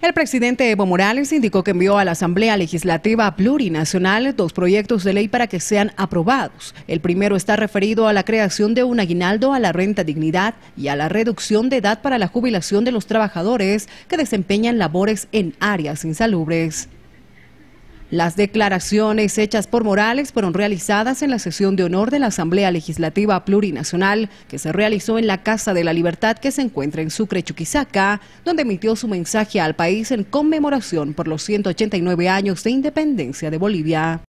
El presidente Evo Morales indicó que envió a la Asamblea Legislativa Plurinacional dos proyectos de ley para que sean aprobados. El primero está referido a la creación de un aguinaldo a la renta dignidad y a la reducción de edad para la jubilación de los trabajadores que desempeñan labores en áreas insalubres. Las declaraciones hechas por Morales fueron realizadas en la sesión de honor de la Asamblea Legislativa Plurinacional que se realizó en la Casa de la Libertad que se encuentra en Sucre, Chuquisaca, donde emitió su mensaje al país en conmemoración por los 189 años de independencia de Bolivia.